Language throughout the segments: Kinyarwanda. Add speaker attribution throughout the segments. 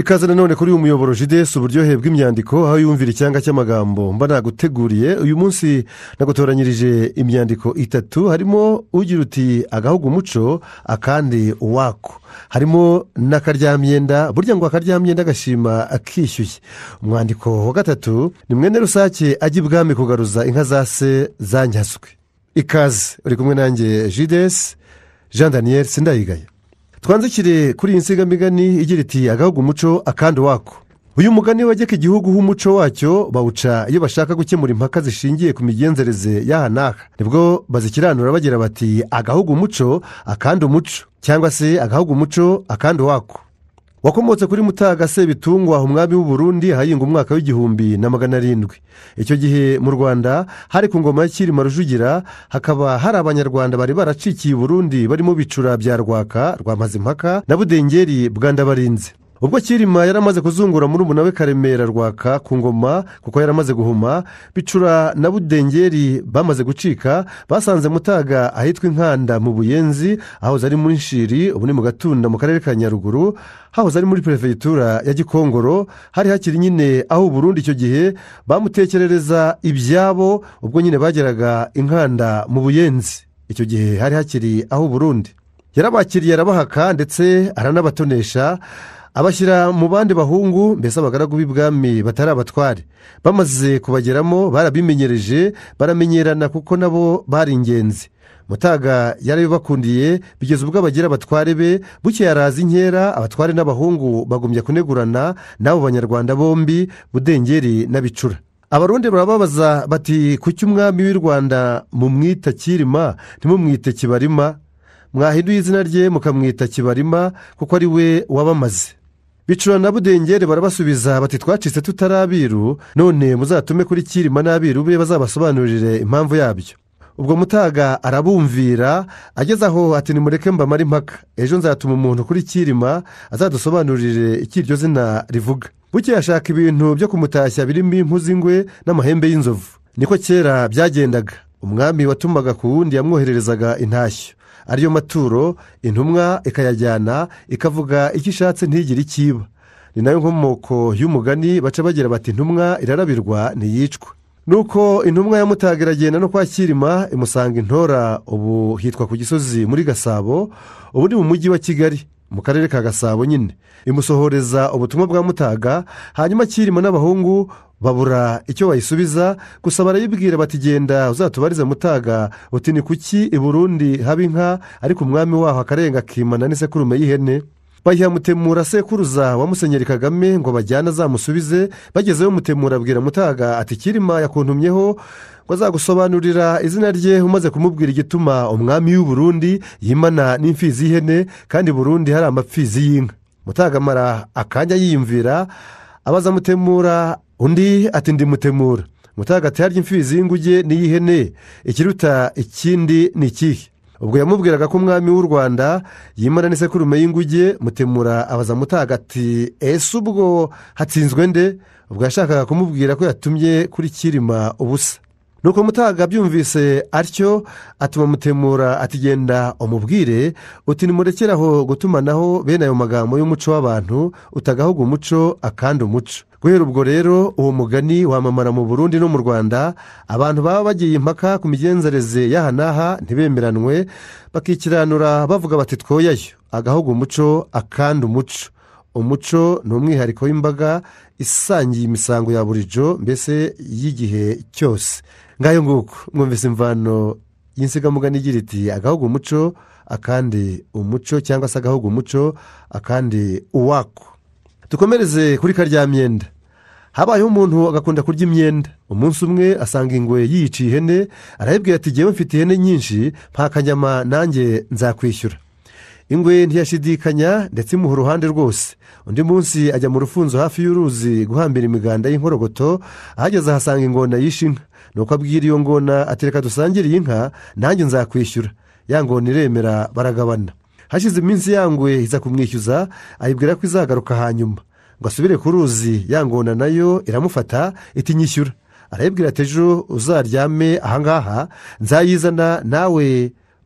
Speaker 1: ikaze nanone kuri uyu muyoboro jidesi uburyohe bw'imyandiko aho yumvira icyanga cy'amagambo mba naguteguriye uyu munsi nagutoranyirije imyandiko itatu harimo ugira uti agahugu umuco akandi uwako harimo n'akaryamyenda burya ngo akaryamyenda agashima akishyuye umwandiko wa gatatu ni mwene rusake ajya ibwami kugaruza inka za se zanyaswe ikaze uri kumwe nanjye jidesi jean daniel sindayigaye twanzukire kuri iyi nsigamigani igira iti agahugu umuco akandi wako uyu mugani wageka igihugu umuco wacyo bawuca iyo bashaka gukemura impaka zishingiye ku migenzereze y'aha n'aha nibwo bazikiranura bagira bati agahugu umuco akandi umuco cyangwa se agahugu umuco akandi wako wakomotse kuri mutagase bitungwa umwami w'u Burundi hahinga umwaka w'igihumbi na magana arindwi icyo gihe mu rwanda hari ku ngoma ya kirima rujugira hakaba hari abanyarwanda bari baracikiye i burundi barimo bicura bya rwaka rwa mazimpaka na budengeri bwa ndabarinze ubwo kirima yaramaze kuzungura murumuna we karemera rwaka ku ngoma kuko yaramaze guhuma bicura na budengeri bamaze gucika basanze mutaga ahitwa inkanda mu buyenzi hahoze ari muri Shiri ubu ni mu gatunda mu karere ka nyaruguru hahoze ari muri perefegitura ya gikongoro hari hakiri nyine aho uburundi icyo gihe bamutekerereza ibyabo ubwo nyine bageraga inkanda mu buyenzi icyo gihe hari hakiri aho uburundi yarabakiriye arabahaka ndetse aranabatonesha abashyira mu bandi bahungu mbese abagaragu b'ibwami batari abatware bamaze kubageramo barabimenyereje baramenyerana kuko nabo bari ingenzi mutaga yarabibakundiye bigeze ubwo bagira abatware be buke yaraza inkera abatware n'abahungu bagumya kunegurana n'abo banyarwanda bombi budengeri n'abicura abarundi barababaza bati kuki umwami w'i rwanda mumwita kirima ntimumwite kibarima mwahinduye izina rye mukamwita kibarima kuko ari we wabamaze bicura na budengeri barabasubiza bati twacitse tutarabiru, none muzatume kuri kirima n'abiru be bazabasobanurire impamvu yabyo ubwo mutaga arabumvira ageze aho ati nimureke mbamare impaka ejo nzatuma umuntu kuri kirima azadusobanurire icyo iryo zina rivuga buke yashaka ibintu byo kumutashya birimo impu z'ingwe n'amahembe y'inzovu niko kera byagendaga umwami watumaga ku wundi yamwohererezaga intashyo ariyo maturo intumwa ikayajyana ikavuga icyo ishatse ntigire ikiba ni nayo nkomoko y'umugani baca bagira bati intumwa irarabirwa ntiyicwa nuko intumwa ya mutaga iragenda no kwa kirima imusanga intora ubu hitwa ku gisozi muri gasabo ubu ni mu mujyi wa kigali mu karere ka gasabo nyine imusohoreza ubutumwa bwa mutaga hanyuma kirima n'abahungu babura icyo bayisubiza gusa barayibwira bati genda uzatubarize mutaga uti ni kuki i burundi haba inka ariko umwami waho akarenga akimana n'isekurume y'ihene bayiha mutemura sekuruza wa musenyeri kagame ngo bajyane azamusubize bagezeho mutemura abwira mutaga ati kirima yakuntumyeho ngo azagusobanurira izina rye umaze kumubwira igituma umwami w'i burundi yimana n'imfizi y'ihene kandi burundi hari amapfizi y'inka mutagamara akanya yiyumvira abaza mutemura undi ati ndimutemura muta hagati harya imfizi y'inguge n'iy'ihene ikiruta ikindi ni ikihe ubwo yamubwiraga ko umwami w'u rwanda yimana n'isekurume y'inguge mutemura abaza mutagati ese ubwo hatsinzwe nde ubwo yashakaga kumubwira ko yatumye kuri kirima ubusa nuko mutaga abyumvise atyo atuma mutemura atigenda umubwire uti nimurekeraho gutumanaho bene ayo magambo y'umuco w'abantu utagahuga umuco akandi umuco guhera ubwo rero uwo mugani wamamara mu burundi no mu rwanda abantu baba bagiye impaka ku migenzereze y'aha n'aha ntibemeranwe bakikiranura bavuga bati twoyayo agahuga umuco akandi umuco umuco ni umwihariko w'imbaga isangiye imisango ya buri jo mbese y'igihe cyose ngayo nguko mwumvise imvano y'insigamugani igira iti agahugu umuco akandi umuco cyangwa se agahugu umuco akandi uwako dukomereze kuri karya myenda habayeho umuntu agakunda kurya imyenda umunsi umwe asanga ingwe yiyiciye ihene arayibwira ati ngewe mfite ihene nyinshi nta kanyama nanjye nzakwishyura ingwe ntiyashidikanya ndetse imuha uruhande rwose undi munsi ajya mu rufunzo hafi y'uruzi guhambira imiganda y'inkoragoto ahageze ahasanga ingona yishe inka nuko abwira iyo ngona atereka dusangire iyi nka nanjye nzakwishyura yangona iremera baragabana hashize iminsi yangwe iza kumwishyuza ayibwira ko izagaruka hanyuma ngo asubire ku ruzi yangona nayo iramufata itinyishyura nyishyura arayibwira ati ejo uzaryame ahangaha nzayizana nawe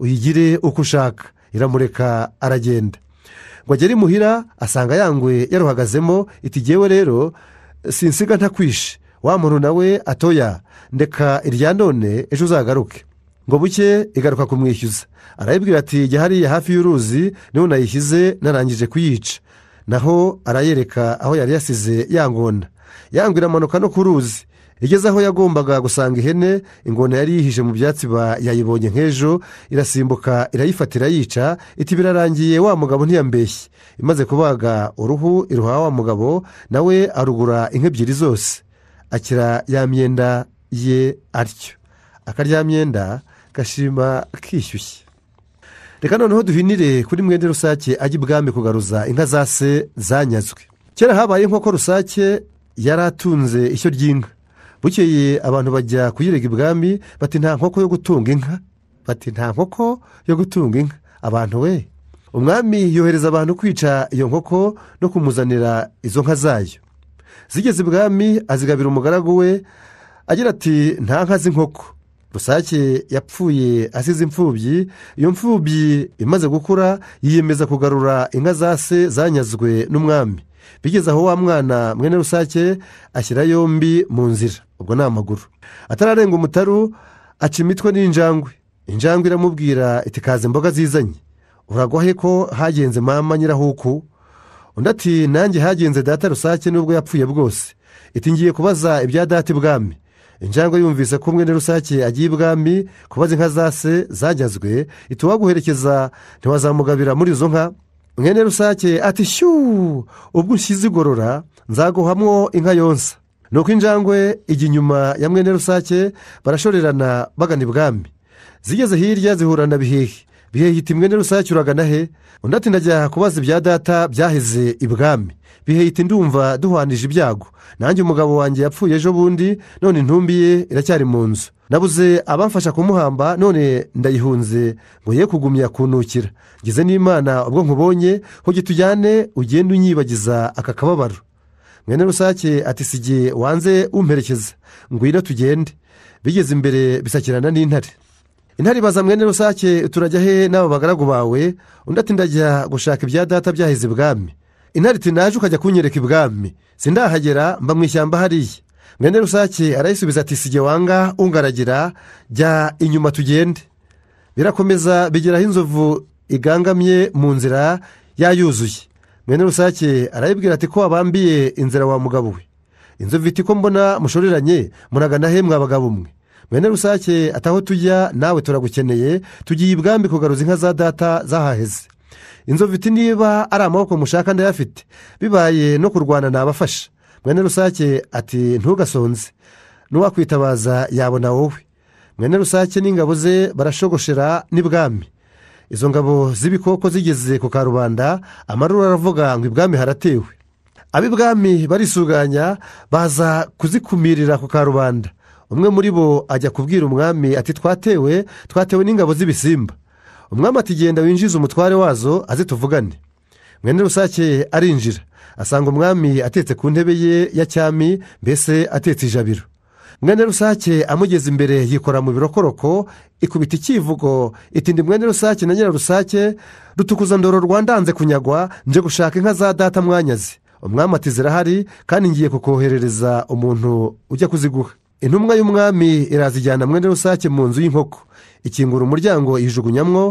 Speaker 1: uyigire uko ushaka iramureka aragenda ngo agere imuhira asanga yangwe yaruhagazemo itigewe rero sinsiga ntakwishe wa muntu nawe atoya ndeka irya none ejo uzagaruke ngo buke igaruka kumwishyuza arayibwira ati jya hariya hafi y'uruzi niho nayishyize narangije kuyica naho arayereka aho yari yasize yangona yangwira amanuka no ku ruzi igeze aho yagombaga gusanga ihene ingona yari yihije mu byatsi yayibonye nk'ejo irasimbuka irayifatira yica iti birarangiye wa mugabo ntiyambeshye imaze kubaga uruhu iruha wa mugabo nawe arugura inka ebyiri zose akira ya myenda ye atyo akaryamyenda gashima kishyushye reka noneho duhinire kuri mwende rusake ajya ibwami kugaruza inka za se zanyazwe kera habaye inkoko rusake yari atunze ishyo ry'inka bukeye abantu bajya kuyirega ibwami bati nta nkoko yo gutunga inka bati nta nkoko yo gutunga inka abantu we umwami yohereza abantu kwica iyo nkoko no kumuzanira izo nka zayo zigeze ibwami azigabira umugaragu we agira ati nta nka z'inkoko rusake yapfuye asize imfubyi iyo mfubyi imaze gukura yiyemeza kugarura inka za se zanyazwe n'umwami bigeze aho wa mwana mwene rusake ashyira yombi mu nzira ubwo ni amaguru atararenga umutaru aca imitwe n'injangwe injangwe iramubwira iti imboga zizanye uragwahe ko hagenze mama nyirahuku undi ati nanjye hagenze data rusake nubwo yapfuye bwose iti ngiye kubaza ibya data ibwami injangwe yumvise ko umwe rusake agiye ibwami kubaza inka za se zagezwe ituwa guherekeza ntiwazamugabira muri izo nka mwene rusake ati shyuuu ubwo ushyize igorora nzaguhamwo inka yonsa ni uko injangwe ijya inyuma ya mwene rusake barashorerana bagana ibwami zigeze hirya zihura na bihehe bihehe iti mwene rusake uragana he undi ati ndajya kubaza ibya data byaheze ibwami bihehe iti ndumva duhwanije ibyago nanjye umugabo wanjye yapfuye ejo bundi none intumbi ye iracyari mu nzu nabuze abamfasha kumuhamba none ndayihunze ngo ye kugumya kunukira ngize n'imana ubwo nkubonye hoge tujyane ugende unyibagiza aka kababaro mwene rusake ati sigiye wanze umperekeza ngwino tugende bigeze imbere bisakirana n'intare intare ibaza mwene rusake turajya he n'aba bagaragu bawe undi ati ndajya gushaka ibya data byaheze ibwami intare iti naje ukajya kunyereka ibwami sindahagera mba mu ishyamba hariya mwene rusake arayisubiza ati sige wanga ungaragira jya inyuma tugende birakomeza bigeraho inzovu igangamye mu nzira yayuzuye mwene rusake arayibwira ati ko wabambiye inzira wa mugabo we inzovu iti ko mbona mushoreranye muragana he mwabagabo umwe mwene rusake ataho tujya nawe turagukeneye tugiye ibwambi kugaruza inka za data zahaheze inzovu iti niba ari amaboko mushaka ndayafite bibaye no kurwana nabafasha mwene rusake ati ntugasonze n'uwakwitabaza yabona wowe mwene rusake n'ingabo ze barashogoshera n'ibwami izo ngabo z'ibikoko zigeze ku karubanda amarura aravuga ngo ibwami haratewe ab'ibwami barisuganya baza kuzikumirira ku karubanda umwe muri bo ajya kubwira umwami ati twatewe twatewe n'ingabo z'ibisimba umwami ati genda winjize umutware wazo aze tuvugane mwene rusake arinjira asanga umwami atetse ku ntebe ye ya cyami mbese atetse ijabiro mwene rusake amugeze imbere yikora mu birokoroko ikubita icyivugo itindi mwene rusake na nyirarusake rutukuza ndoro rwandanze kunyagwa nje gushaka inka za data mwanyazi umwami ati zirahari kandi ngiye kukoherereza umuntu ujya kuziguha intumwa y'umwami irazijyana mwene rusake mu nzu y'inkoko ikingura umuryango ijugunyamwo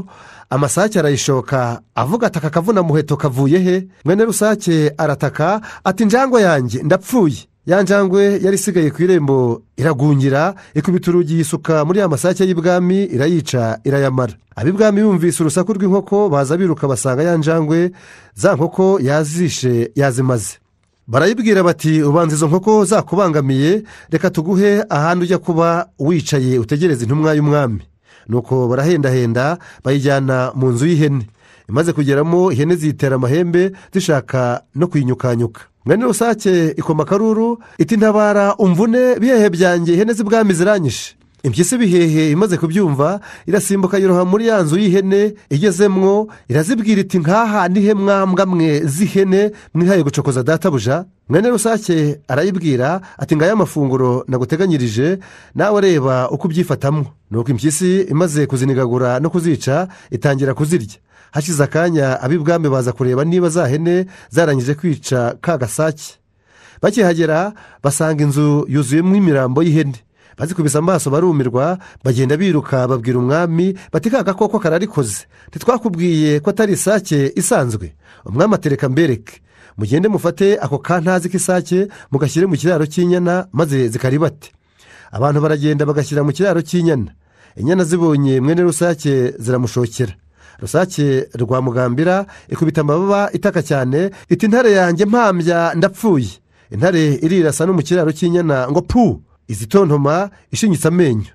Speaker 1: amasake arayishoka avuga ataka akavuna muheto kavuye he mwene rusake arataka ati injangwa yanjye ndapfuye ya njangwe yari isigaye ku irembo iragungira ikubita urugi yisuka muri ya masake y'ibwami irayica irayamara ab'ibwami yumvise urusaku rw'inkoko baza biruka basanga yanjangwe za nkoko yazishe yazimaze barayibwira bati ubanza izo nkoko zakubangamiye reka tuguhe ahandi ujya kuba wicaye utegereze intumwa y'umwami nuko barahendahenda bayijyana mu nzu y'ihene imaze kugeramo ihene ziyitera amahembe zishaka no kuyinyukanyuka mwene rusake ikoma akaruru iti ntabara umvune bihehe byanjye ihene z'ibwami ziranyishe impyisi bihehe imaze kubyumva irasimbuka yiroha muri ya nzu y'ihene igezemwo irazibwira iti nkaha nihe mwambwa mwe z'ihene mwihaye gucokoza databuja mwene rusake arayibwira ati ngaya amafunguro naguteganyirije nawe reba uko ubyifatamo nuko impyisi imaze kuzinigagura no kuzica itangira kuzirya hashize akanya ab'ibwami baza kureba niba za hene zarangije kwica ka gasake bakihagera basanga inzu yuzuyemo imirambo y'ihene bazikubise amaso barumirwa bagenda biruka babwira umwami bati ka gakoko kararikoze ntitwakubwiye ko atari isake isanzwe umwami atereka mbereke mugende mufate ako kantazi k'isake mugashyire mu kiraro cy'inyana maze zikaribate abantu baragenda bagashyira mu kiraro cy'inyana inyana zibonye mwene rusake ziramushokera rusake rwa mugambira ikubita amababa itaka cyane iti intare yanjye mpambya ndapfuye intare irirasa no mu kiraro cy'inyana ngo pu izitontoma ishinyitse amenyo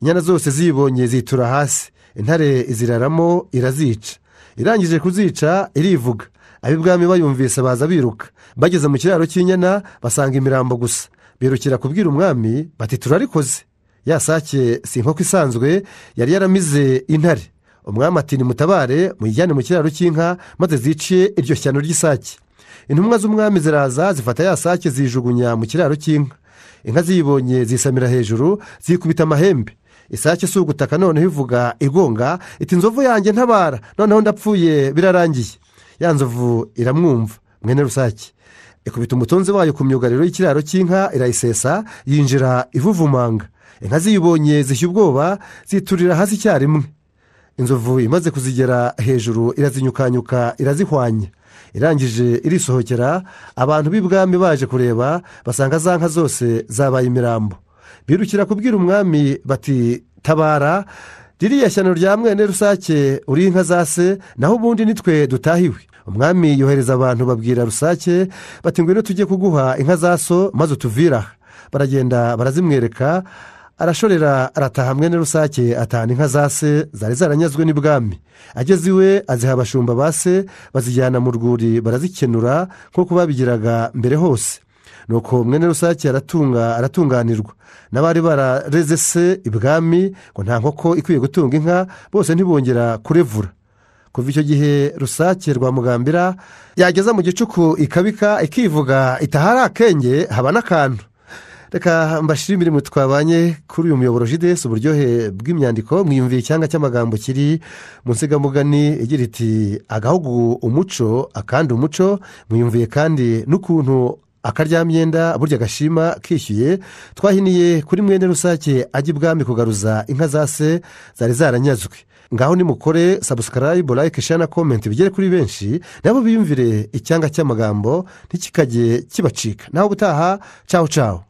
Speaker 1: inyana zose zibonye zitura hasi intare iziraramo irazica irangije kuzica irivuga ab'ibwami bayumvise baza biruka bageze mu kiraro cy'inyana basanga imirambo gusa birukira kubwira umwami bati turarikoze ya sake si inkoko isanzwe yari yaramize intare umwami ati nimutabare muyijyane mu kiraro cy'inka maze zice iryo shyano ry'isake intumwa z'umwami ziraza zifata ya sake zijugunya mu kiraro cy'inka inka ziyibonye zisamira hejuru zikubita amahembe isake si ugutaka noneho ivuga igonga iti inzovu yanjye ntabara noneho ndapfuye birarangiye ya nzovu iramwumva mwene rusake ikubita umutonzi wayo ku myugariro y'ikiraro cy'inka irayisesa yinjira ivuvumanga inka ziyibonye zishya ubwoba ziturira hasi icyarimwe inzovu imaze kuzigera hejuru irazinyukanyuka irazihwanya irangije irisohokera abantu b'ibwami baje kureba basanga za nka zose zabaye imirambo birukira kubwira umwami bati tabara ririya shyano rya mwene rusake uri inka za se naho ubundi nitwe dutahiwe umwami yohereza abantu babwira rusake bati ngwino tujye kuguha inka za so maze utuvira baragenda barazimwereka arashorera arataha hamwe n'urusake atahana inka za se zari zaranyazwe n'ibwami ageze iwe aziha abashumba ba se bazijyana mu rwuri barazikenura nk'uko babigiraga mbere hose nuko mwene rusake aratunga aratunganirwa n'abari barareze se ibwami ngo nta nkoko ikwiye gutunga inka bose ntibongera kurevura kuva icyo gihe rusake rwa mugambira yageza mu gicuku ikabika ikivuga itahari akenge haba n'akantu reka mbashyire imirimo twabanye kuri uyu muyoboro jidesi uburyohe bw'imyandiko mwiyumviye icyanga cy'amagambo kiri mu nsigamugani igira iti agahugu umuco akandi umuco mwiyumviye kandi n'ukuntu akaryamyenda burya agashima kishyuye twahiniye kuri mwene rusake ajya ibwami kugaruza inka za se zari zaranyazwe ngaho nimukore sabusikarayibu layike shana komenti bigere kuri benshi nabo biyumvire icyanga cy'amagambo ntikikajye kibacika naho ubutaha cawu cawu